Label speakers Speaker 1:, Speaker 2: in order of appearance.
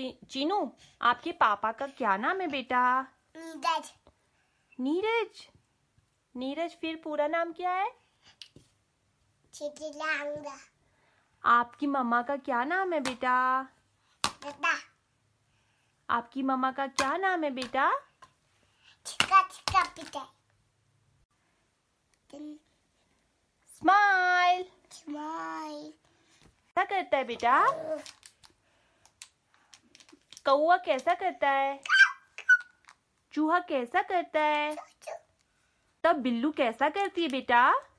Speaker 1: चीनू आपके पापा का क्या नाम है बेटा नीरज नीरज नीरज फिर पूरा नाम क्या है आपकी मम्मा का क्या नाम है बेटा लता आपकी मम्मा का क्या नाम है बेटा
Speaker 2: चिका
Speaker 3: चिका पिता
Speaker 4: स्माइल स्माइल क्या करता है
Speaker 5: बेटा
Speaker 6: कौआ कैसा करता है चूहा कैसा करता है तब बिल्लू कैसा करती है बेटा